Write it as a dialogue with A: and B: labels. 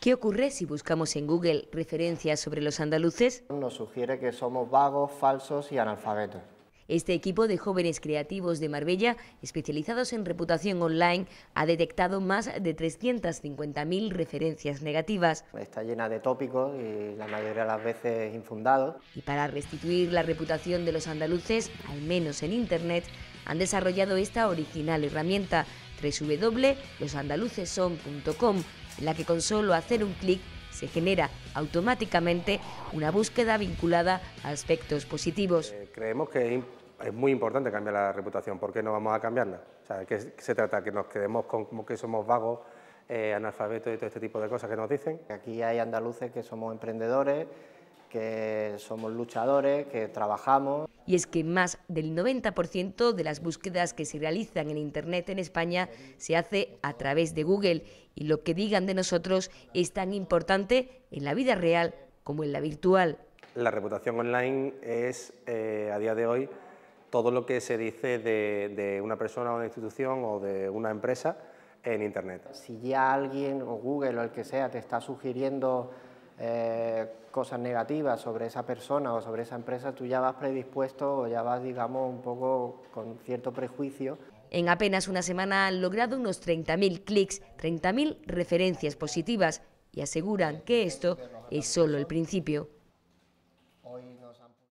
A: ¿Qué ocurre si buscamos en Google referencias sobre los andaluces? Nos sugiere que somos vagos, falsos y analfabetos. Este equipo de jóvenes creativos de Marbella, especializados en reputación online, ha detectado más de 350.000 referencias negativas. Está llena de tópicos y la mayoría de las veces infundados. Y para restituir la reputación de los andaluces, al menos en Internet, han desarrollado esta original herramienta www.losandalucesson.com, en la que con solo hacer un clic se genera automáticamente una búsqueda vinculada a aspectos positivos. Eh,
B: creemos que es muy importante cambiar la reputación, ¿por qué no vamos a cambiarla? O sea, ¿qué se trata? ¿Que nos quedemos como que somos vagos, eh, analfabetos y todo este tipo de cosas que nos dicen? Aquí hay andaluces que somos emprendedores,
A: que somos luchadores, que trabajamos. Y es que más del 90% de las búsquedas que se realizan en Internet en España se hace a través de Google y lo que digan de nosotros es tan importante en la vida real como en la virtual.
B: La reputación online es, eh, a día de hoy, todo lo que se dice de, una persona o una institución o de una empresa en Internet. Si
C: ya alguien o Google o el que sea te está sugiriendo eh, cosas negativas sobre esa persona o sobre esa empresa, tú ya vas predispuesto o ya vas, digamos, un poco con cierto prejuicio.
A: En apenas una semana han logrado unos 30.000 clics, 30.000 referencias positivas y aseguran que esto es solo el principio.